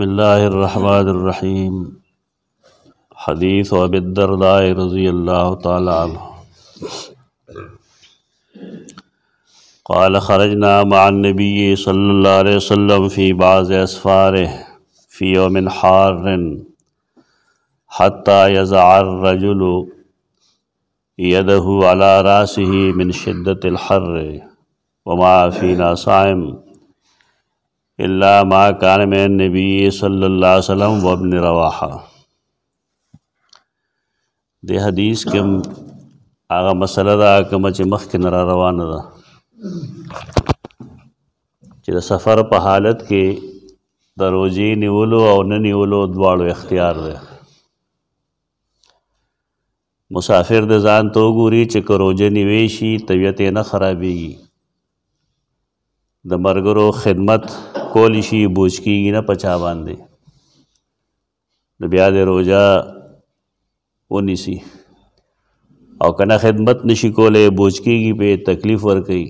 بسم اللہ الرحمن الرحیم حدیث و بدردۂ رضی اللہ تعالیٰ قال خرجنا مع النبی صلی اللہ علیہ وسلم فی بعض اصفار فی یوم حار حتی یزع الرجل یدہو علی راسہ من شدت الحر وما فینا فی الا ما کان من نبی صلی اللہ علیہ وسلم و ابن رواحہ د حدیث کې هغه مسله دا کوم چې مخکې نه را روانه ده چې د سفر په حالت کې د روزې نیولو او نه نیولو دواړو اختیار دی مسافر د ځان ته وګوري چې که روزه نیوي شي طبیعت یې نه خرابېږي د مرګرو خدمت کولی شی بوچ کی نہ پچا باندے نبیاد روجہ وہ کنا خدمت نشی کولے بوچ کی گی پہ تکلیف ور کئی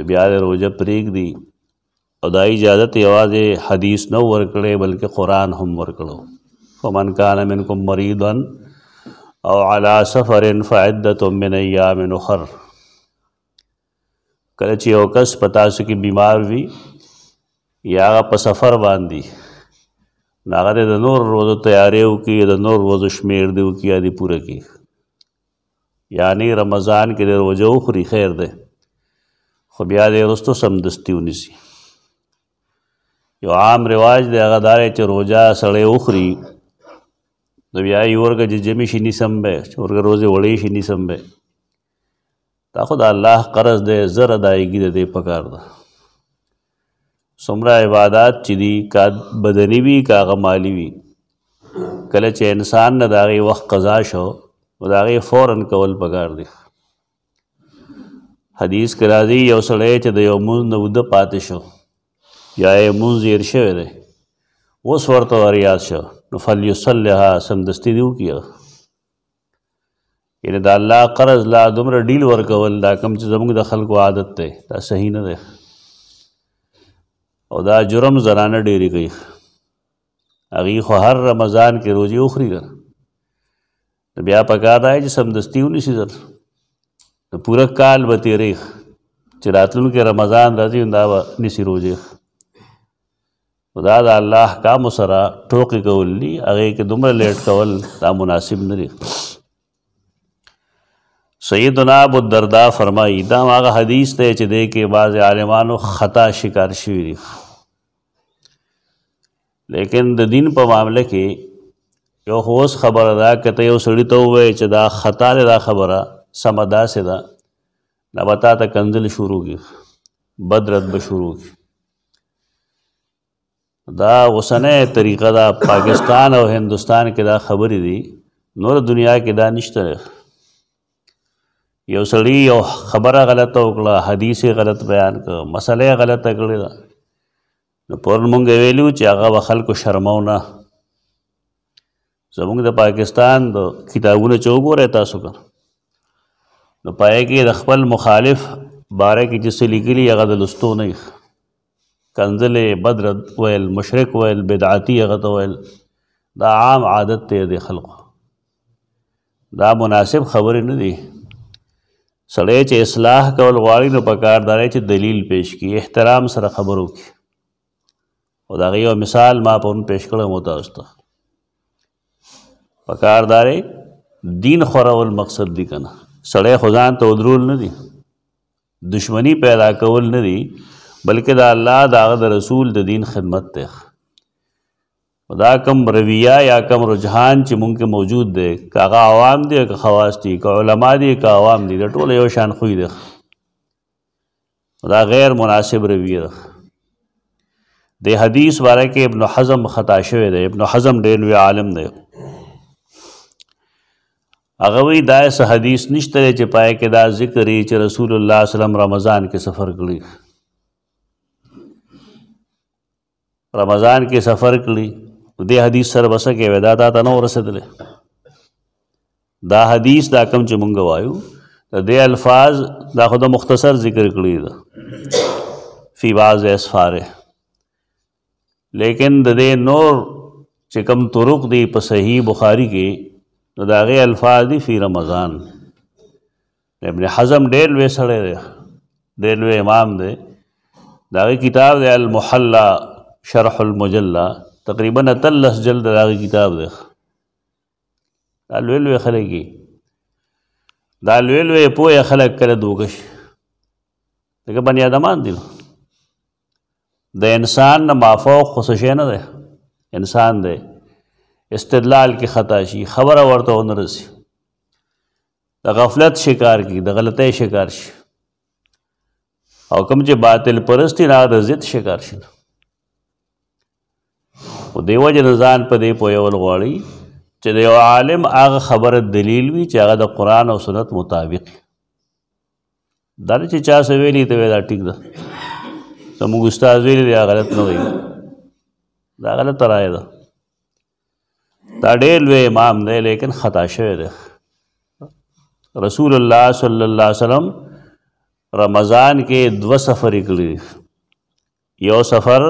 نبیاد بیادِ پریگ دی دی دا اجازت یواز حدیث نو ورکڑے بلکہ قرآن ہم ورکڑو امن کہاں ہے مین کو مرید او اور سفر ارفاعدہ من ایام اخر یا مینو خر کر بیمار بھی یا په سفر باندې هغه د نور ورځو تیاری وکړي د نور ورځو شمیر دی وکړي یا دی پوره کړي یعنی رمضان کې د روزه وخوري خیر دی خو بیا دې رستو سمدستي ونیسي یو عام رواج دی هغه دار چې روزه سړی وخوري نو بیا یې ورګه جمی شي نسم به ورګه روزه وړې شي نسم به تا خو د الله قرض دی زر ادایګي دې پکار ده سمره عبادت چې دی کا بدنی وی کا غمالی وی کله چې انسان نه داغي وخت قضا شو داغي فورن کول پکار دی حدیث کرا دی یو سړی چې د یو مونږ نه ود پاتې شو یا یې مونږ زیر شوی دی اوس ورته ریاض شو نو فل یصلیها سمدستی دیو کیو یعنی دا الله قرض لا دومره ډیل ورکول دا کم چې زموږ د خلکو عادت دی دا صحیح نه دی او دا جرم زنانه ډیری کوي هغه خو هر رمضان کې روزي اخري کړ بیا پکا دا چې سمدستي ونی شي زر نو پورا کال به تیرې چې راتلون کې رمضان راځي دا به نسی روزي خدا دا الله کا مسرا ټوکی کول لی هغه کې دومره لیټ کول دا مناسب نه دی سیدنا ابو الدرداء فرمایي دا هغه حدیث ته چې د کې بعض عالمانو خطا شکار شوی دی لیکن د دین په معاملې کې یو هوس خبره دا کته یو سړی ته وای چې دا خطا دا خبره سمدا سدا نبتا ته کنزل شروع کی بدرت به شروع کی دا غسنه طریقه دا پاکستان او هندستان کې دا خبرې دي نور دنیا کې دا نشته یو سړی یو خبره غلطه وکړه حدیث غلط بیان کړ مسله غلطه کړې نو پرون مونږ ویلو چې هغه به خلکو شرمونه زمونږ د پاکستان د کتابونه چې وګورئ تاسو کړ نو پایې کې د خپل مخالف باره کې چې څه لیکلي هغه د لستو نه کنځلې بدر ویل مشرک ویل بدعتي هغه ته ویل دا عام عادت دی د خلکو دا مناسب خبرې نه دي سړی چې اصلاح کول غواړي نو پکار دی چې دلیل پیش کړي احترام سره خبرو کې او دا یو مثال ما په اون پیش کړم وتا واست پکار دی دین خورول مقصد دی کنه سړی خدان ته ودرول نه دی دشمنی پیدا کول نه دی بلکې دا الله دا د رسول د دین خدمت ته دا کم رویه یا کم رجحان چې مونږ کې موجود دی که هغه عوام دی که خواص دی که علما دی که عوام دی دا ټول یو شان خوی دی دا غیر مناسب رویه ده د حدیث باره کې ابن حزم خطا شوی دی ابن حزم ډېر وی عالم دی هغه وی دا سه حدیث نشته چې پای کې دا ذکر یې چې رسول الله وسلم رمضان کې سفر کړی رمضان کې سفر کړی دې حدیث سره بس کې ودا تا ته نو رسیدلې دا حدیث دا کم چې مونږ وایو د دې الفاظ دا خو د مختصر ذکر کړی دا فی بعض اسفاره لیکن د دې نور چې کم طرق دی په صحیح بخاری کې نو دا غي الفاظ دی فی رمضان ابن حزم ډېر وې سره دی ډېر امام دی دا غي کتاب دی المحلا شرح المجلہ تقریبا اتلس جلد راغی کتاب دی دا لوی لوی خلکی دا لوی لوی پوهه خلک کله دوکش دغه بنی آدمان دي د انسان نه مافوق خو څه نه ده انسان دی استدلال کې خطا شي خبره ورته ونه رسی د غفلت شکار کی د غلطۍ شکار شي او کوم چې باطل پرستی نه د ضد شکار شي خو دیو جن ځان په دې پویول غواړي چې د یو عالم هغه خبره دلیل وي چې هغه د قرآن او سنت مطابق دا چې چا څه ویلي ته دا ټیک ده زموږ استاد ویلي دا غلط نه وایي دا غلط رائے ده دا ډېر لوی امام دی لیکن خطا شوی دی رسول الله صلی الله علیه وسلم رمضان کې دو سفرې کړې یو سفر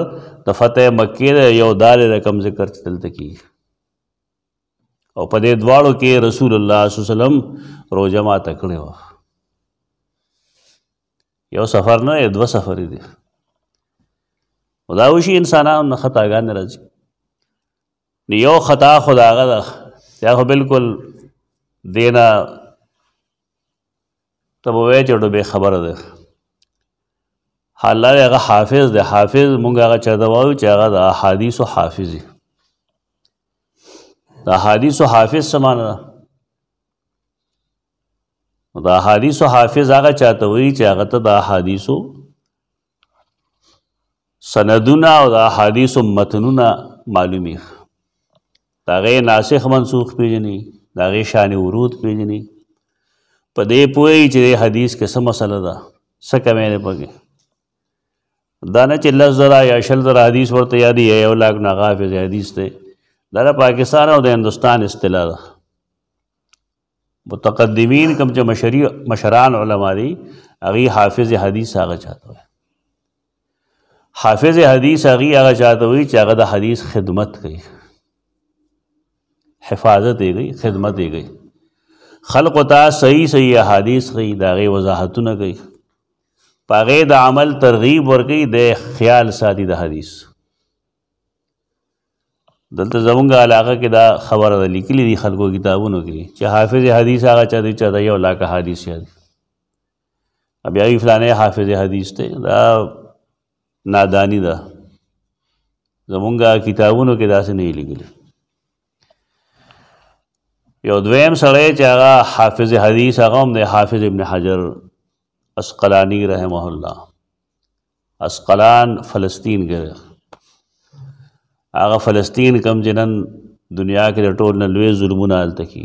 د فتح مکی ده یو دال رقم ذکر دلته کی او په دې دواړو کې رسول الله صلی الله علیه وسلم روزه ما تکړه و یو سفر نه دو سفر دي خدا وشي انسانانو نه خطاګان راځي یو خطا خداغه ده یا خو بالکل دینا تبوې چړو به خبر ده الله هغه حافظ دی حافظ مونږ هغه چاته وایو چې هغه د احادیثو حافظ دی د احادیثو حافظ سمانه ده د احادیثو حافظ هغه چاته وایي چې هغه ته د احادیثو سندونه او د احادیثو متنونه معلومي دا غي ناسخ منسوخ پیژني دا غي شان ورود پیژني په دې پوي چې حدیث کې څه مسله ده څه کمې نه پږي دا نه چې لس زره یا شل زره حدیث ورته یادی یا یو لاک نه حافظ حدیث دی دا د پاکستان او د هندستان اصطلاح ده متقدمین کم چې مشری مشران علما دي هغه حافظ حدیث هغه چاته وي حافظ حدیث هغه هغه چاته وي چې هغه د حدیث خدمت کوي حفاظت یې کوي خدمت یې کوي خلق ته صحیح صحیح احادیث کوي دا غي وضاحتونه کوي پاغه د عمل ترغیب ورکی د خیال سادي د حدیث دلته زمونږه علاقه کې دا خبره لیکلې دي خلکو کتابونو کې چې حافظ حدیث هغه چا دی چې دا یو علاقه حدیث دی بیا وی فلانه حافظ حدیث ته دا نادانی ده زمونږه کتابونو کې داسې نه لیکلي یو دویم سره چې هغه حافظ حدیث هغه هم د حافظ ابن حجر اسقلانی رحمہ الله اسقلان فلسطین کې هغه فلسطین کم جنن دنیا کې د ټول نه لوی ظلمونه حل تکي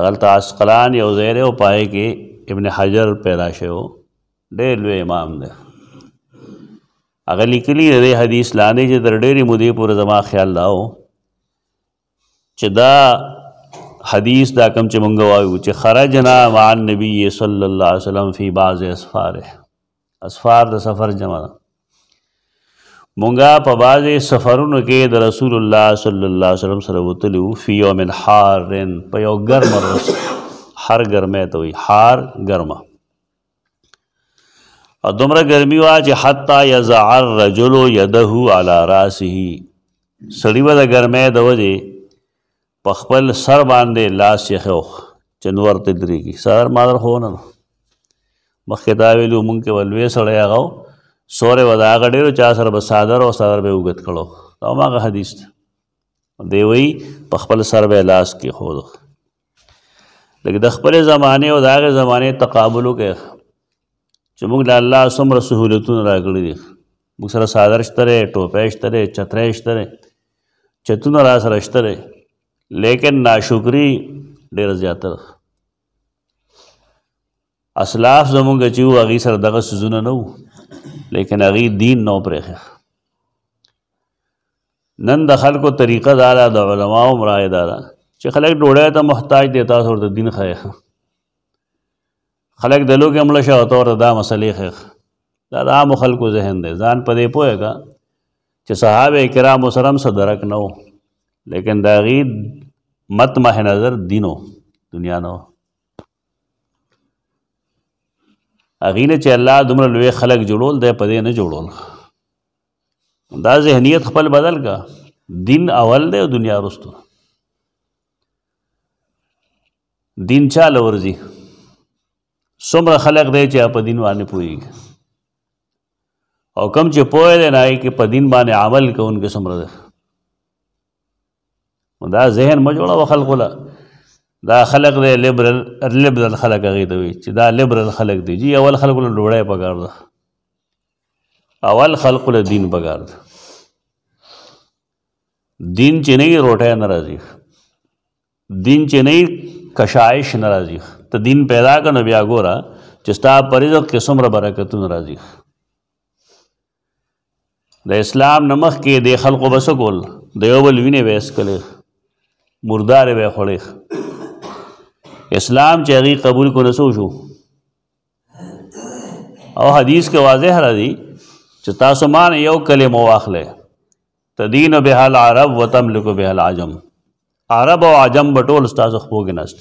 دلته اسقلان یو زیر او پای کې ابن حجر پیدا شو ډېر لوی امام دی هغه لیکلی دی حدیث لاندې چې در ډېری مودې پورې زما خیال لاو چې دا حدیث دا کم چھے منگوائیو چھے خرجنا وعن نبی صلی اللہ علیہ وسلم فی بعض اسفار اسفار دا سفر جمع دا منگا پا بعض سفروں کے دا رسول اللہ صلی اللہ علیہ وسلم صلی اللہ علیہ وسلم فی یوم حار پا یو گرم رسول حر گرمے تو ہی حار گرمہ اور دمرہ گرمی ہوا چھے حتی یزعر رجلو یدہو علی راسی سڑی با دا گرمے دا وجہ په خپل سر باندې لاس یې خو جنور ته درېږي سر مادر هو نه مخکې دا ویلو مونږ کې ولوي سړی هغه سورې ودا غډېرو چا سره به صادر او صادر به وګت کړو دا ماغه حدیث دی وی په خپل سر به لاس کې خو لکه د خپل زمانه او داغه زمانه تقابلو کې چې موږ له الله څومره سہولتونه راغلي دي موږ سره صادر شتره ټوپې شتره چترې شتره چتونه را سره شتره لیکن ناشکری ډیر زیاتره اسلاف زمونږ چې وو هغې سره دغه سزونه نه وو لیکن هغې دین نو پرېښی نن د خلکو طریقه دا ده د علماو مرایه دا ده چې خلک ډوډۍ ته محتاج دی تاسو ورته دین ښایه خلک د لوږې مړه شه او ته ورته دا مسلې ښیښ دا د عامو خلکو ذهن دی ځان په دې پوهېږه چې صحابه کرامو سره هم څه درک نه وو لیکن دا غی مت ماہ نظر دینو دنیا نو اغینه چې الله دومره لوی خلق جوړول دی په دې نه جوړول دا ذهنیت خپل بدل کا دین اول دی او دنیا رستو دین چا لورځي څومره خلق دی چې په دین باندې پوهیږي او کم چې پوهه دی نه کې په دین باندې عمل کوونکې څومره دی دا ذهن ما جوړه خلق لا دا خلق دی لیبرل لیبرل خلق هغه دی چې دا لیبرل خلق دی جی اول خلق له ډوړې پکار ده اول خلق له دین پکار ده دین چې نه روټه ناراضي دین چې نه کشایش ناراضي ته دین پیدا کنه بیا ګورا چې ستا پرېزو کې څومره برکتونه ناراضي د اسلام نمخ کې د خلقو بس کول د یو بل وینې وېس کله مردار به خوړې اسلام چې هغه قبول کو نسو شو او حدیث کې واضح راځي چې تاسو مان یو کلمه واخله تدین به العرب وتملک به العجم عرب او عجم بټول تاسو خو کې نست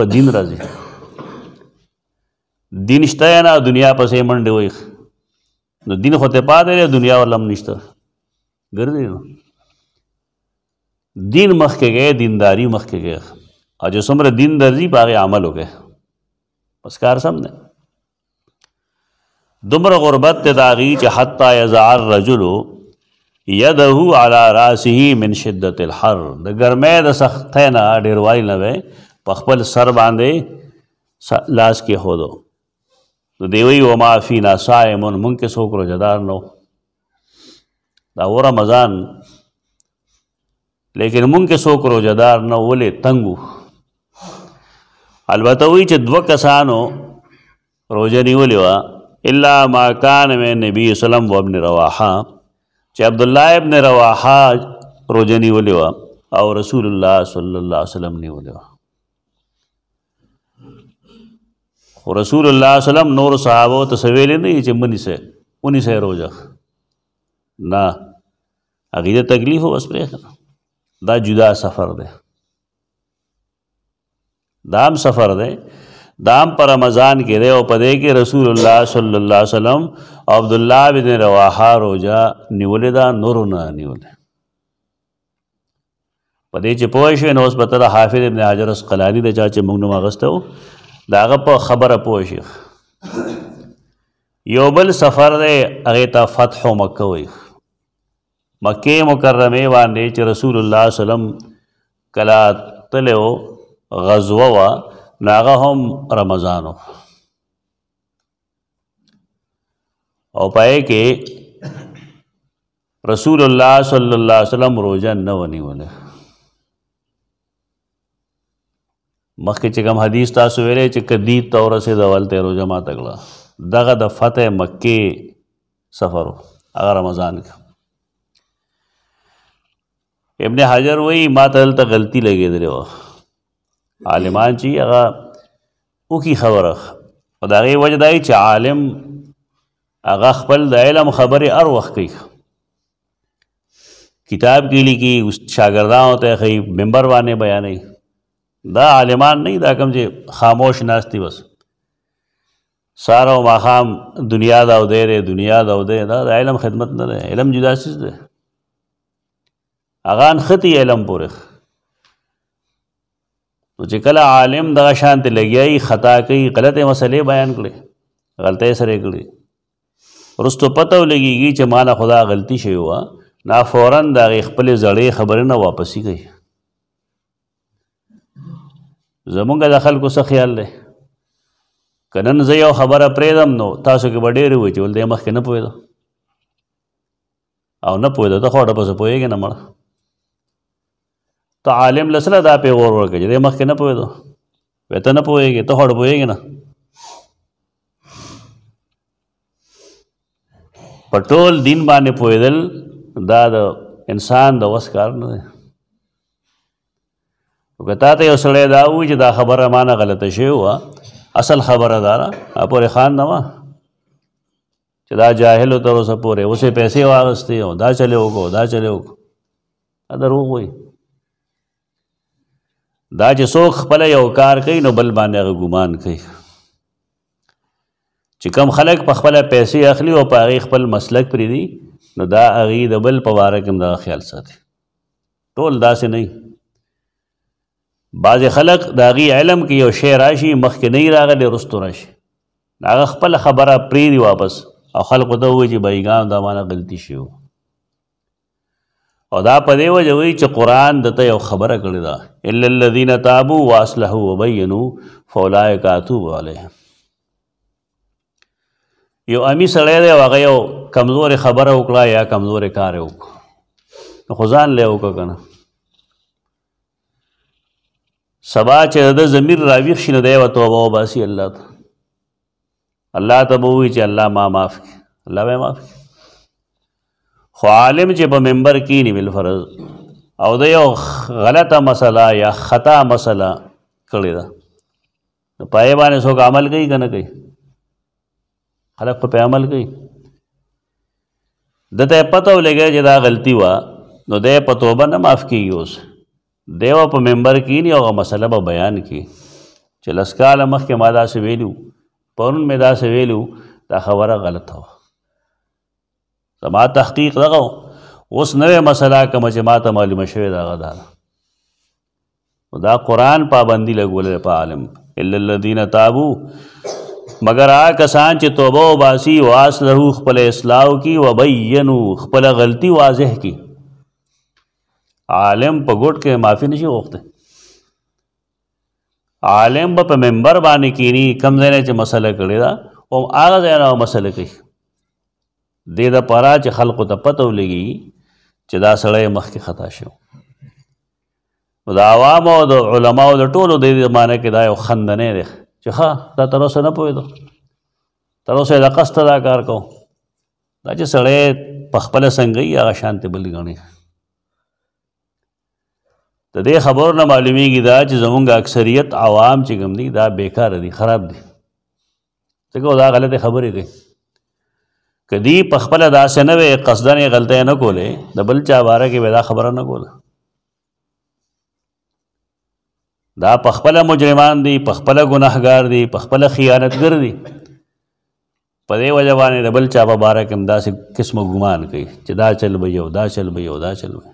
په دین راځي دین شته نه دنیا پسې منډه وایخ نو دین خو ته پاتې دنیا ولم نشته ګرځي نو دین مخ کې گئے دینداری مخ کې گئے او چې څومره دین درځي باغې عمل وکړي بس کار سم نه دومره غربت ته داغي چې حتا یزعر رجل یده علی راسه من شدت الحر د ګرمه د سختۍ نه ډیر وای نه وي په خپل سر باندې لاس کې هودو نو دیوی و ما فینا صائم مونږ کې څوک روزدار نو دا و رمضان لیکن مونږ کې څوک روزدار نه ولې تنګو البته وی چې دوه کسانو روزه نیولې وا الا ما کان من نبی اسلام و ابن رواحه چې عبد الله ابن رواحه روزه نیولې وا او رسول الله صلی الله علیه وسلم نیولې وا او رسول الله صلی الله علیه وسلم نور صحابه ته سویل نه چې منی سه اونې سه روزه نه اغه ته تکلیف او اس پرې دا جدا سفر دی دا هم سفر دی دا هم پر رمضان کې دی او په دې کې رسول الله صلی الله علیه وسلم عبد الله بن رواحه روزه نیولې دا نور نه نیولې په دې چې پوه شو نو اوس په تر حافظ ابن حجر اسقلانی د چا چې موږ نو اغسته دا هغه په خبره پوه شو یو بل سفر دی هغه ته فتح مکه وایي مکه مکرمه باندې چې رسول الله سلام کلا تلو غزوه وا ناغه هم رمضانو او پائے کې رسول الله صلی الله علیه وسلم روزه نه ونیول مخکې چې کوم حدیث تاسو ویلې چې کدی تور سه دولته روزه ما تکړه دغه د فتح مکه سفر هغه رمضان کې ابن حجر وایي ما ته هلته غلطي لګېدلې وه عالمان چې هغه وکي خبره او د هغې وجه دا چې عالم هغه خپل د علم خبرې هر وخت کوي کتاب کې لیکي شاګردانو ته ښایي ممبر باندې بیانوي دا عالمان نه دا کوم چې خاموش ناست دي بس ساره او ماښام دنیا دا او دی دنیا دا او دی دا د علم خدمت نه دی علم جدا څیز دی اغان خطی علم پورخ نو چې کله عالم دغه شانته لګیایي خطا کوي غلطه مسلې بیان کړي غلطه سره کړي رستو پته لګیږي چې مالا خدا غلطي شوی و نا فورن دا خپل زړې خبرې نه واپسی کوي زمونږ د خلکو څه خیال دی کنن زه یو خبره پرېدم نو تاسو کې وړې وې چې ول دې مخ کې نه پوهېدو او نه پوهېدو ته خوړه پسه پوهېږي نه مړه ته عالم لسله دا پیغور ورکړي دې مخکې نه پوهېدو وایي ته نه پوهېږې ته خو پوهېږې نه په ټول دین باندې پوهېدل دا د انسان د وس کار نه دی که تا ته یو سړی دا ووایي چې دا خبره ما نه غلطه شوې وه اصل خبره دا ده پورې خان نه وه چې دا جاهل تر اوسه پورې اوسې پیسې واغستې او دا چلې وکړو دا چلې وکړو دا دروغ وایي دا چې څوک خپل یو کار کوي نو بل باندې هغه ګمان کوي چې کم خلک په خپل پیسې اخلي او په هغه خپل مسلک پریدي نو دا هغه د بل په واره کې دا خیال ساتي ټول داسې نه بعض خلک دا غي علم کې یو شی راشي مخکې نه راغلی رستو راشي هغه خپل خبره پریدي واپس او خلکو ته وایي چې بایګان دا معنی غلطي شوی او دا په دی وجه وی چې قران دته یو خبره کړی دا الا الذين تابوا واصلحوا وبينوا فاولئك اتوب عليهم یو امی سړی دی هغه یو کمزور خبره وکړه یا کمزور کار وکړه خو ځان له وکړه کنه سبا چې د زمير راویښ شنه دی او توبه وباسي الله ته الله ته بووي چې الله ما معاف کړي الله به معاف کړي خو عالم چې په منبر کینی بل فرض او د یو غلطه مسله یا خطا مسله کړی دا نو پای باندې څوک عمل کوي کنه کوي خلک په عمل کوي دته پته ولګی چې دا غلطي وا نو دې په توبه نه معاف کیږي اوس دیو په منبر کینی او مسله به بیان کی چې لسکاله مخکې ما دا سویلو پرون مې دا سویلو دا خبره غلطه وه زما تحقیق دغه اوس نوې مسله کومه چې ماته معلومه شوې دغه دا ده دا قرآن پابندي لګولې په عالم الا الذين تابوا مگر آ کسان چې توبه وباسي واسلحو خپل اصلاح کی وبینو خپل غلطي واضح کی عالم په ګډ کې معافي نشي غوښته عالم به په منبر باندې کینی کم ځای چې مسله کړی دا او هغه ځای نه مسله کوي دې د پاره چې خلکو ته پته ولګي چې دا سړی مخکې خطا شو د عوام او د علماو د ټولو د معنی کې دا یو خندنې دی چې ها دا تر اوسه نه پوهېدو تر اوسه دا قصد دا کار کو دا چې سړی په خپل څنګه یې هغه شانته بل غني د دې خبر نه معلومیږي دا چې زمونږ اکثریت عوام چې ګم دي دا بیکار دي خراب دي څنګه دا غلطه خبره کوي کدی په خپل داسې نه وي قصدنه غلطه نه کولې د بل چا باره کې ودا خبره نه کوله دا پخپل مجرمان دي پخپل ګناهګار دي پخپل خیانتګر دي په دې وجه باندې د بل چا په باره کې همداسې قسم ګمان کوي چې دا چل به یو دا چل به یو دا چل به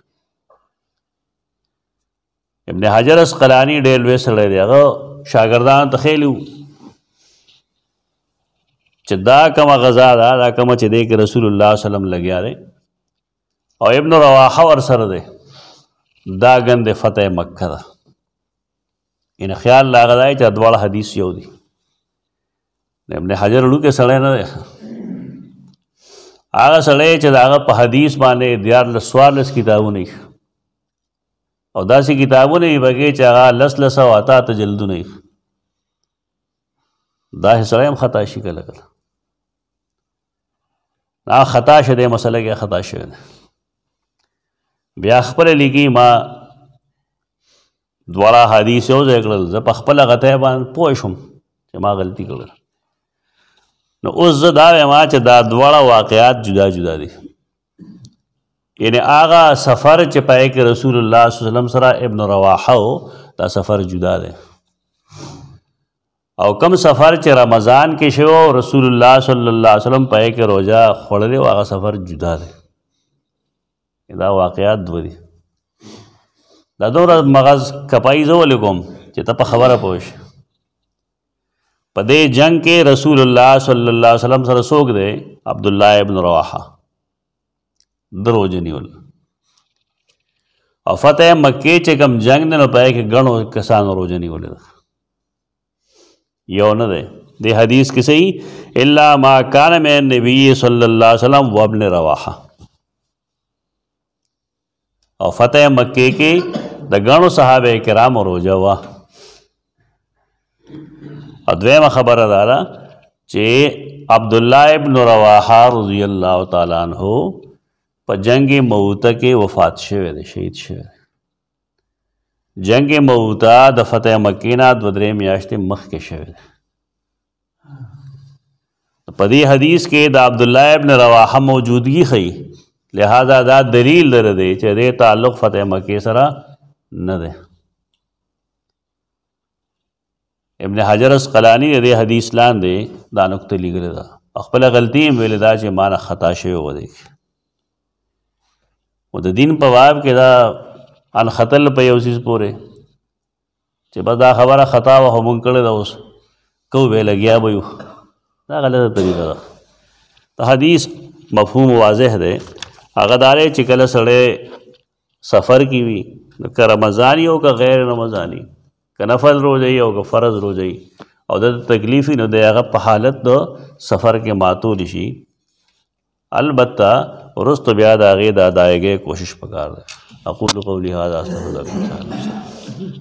ابن حجر اسقلانی ډېر لوی سړی دی هغه شاګردان ته خېلي چې دا کومه غذا ده دا کومه چې دی کې رسول الله صلی الله علیه وسلم لګیا دی او ابن رواحه ور سره دی دا غند فتح مکه ده ان خیال لا غذای چې دوړ حدیث یو دی ابن حجر لو کې سړی نه دی هغه سړی چې داغه په حدیث باندې دیار لسوالس کتابونه او داسې کتابونه یې بګې چې هغه لس لس او اتا تجلدونه دا سړی هم خطا شي کله کله دا خطا شه دې مسله کې خطا شه بیا خپل لګي ما دواړه حدیث یو ځای کړل زه په خپل غته باندې پوه شوم چې ما غلطي کړل نو اوس زه دا وایم چې دا دواړه واقعات جدا جدا دي یعنی آغا سفر چې پای کې رسول الله صلی الله علیه وسلم سره ابن رواحه دا سفر جدا دی او کم سفر چې رمضان کې شو رسول الله صلی الله علیه وسلم پې کې روزه خړلې او هغه سفر جدا دی دا واقعات دو دي دا دوره مغز کپای زو لګوم چې ته په خبره پوښ په دې جنگ کې رسول الله صلی الله علیه وسلم سره سوګ دی عبد الله ابن رواحه دروجنی ول او فتح مکه چې کم جنگ نه پې کې غنو کسان روزنی ول یو نه ده د حدیث کې صحیح الا ما کان من نبی صلی الله علیه وسلم و ابن رواحه او فتح مکه کې د غنو صحابه کرام روزه وا ادویمه خبره دارا چې عبد الله ابن رواحه رضی الله تعالی عنہ په جنگ موته کې وفات شوه دی شهید شوه جنگ موتا د فتح مکینه د درې میاشتې مخکې شوې ده په دې حدیث کې د عبد الله ابن رواحه موجودگی خي لہذا دا دلیل لري دی چې د تعلق فتح مکی سره نه ده ابن حجر اسقلانی دې حدیث لاندې دا نقطه لیکل ده خپل غلطي ویل دا چې مان خطا شوی و دی او د دین په باب کې دا الخطل په یو سیس پورې چې بس دا خبره خطا وه خو مونږ کړې ده اوس کو به لګیا به یو دا غلطه طریقه ده ته حدیث مفهوم واضح دی هغه دارې چې کله سړی سفر کی وي که رمضانی او که غیر رمضانی که نفل روزی او که فرض روزی او د تکلیفی نو د هغه په حالت د سفر کې معطول شي البته ورستو بیا د هغې د ادایګۍ کوشش پکار ده اقول قولی اکو ٹک لاسٹ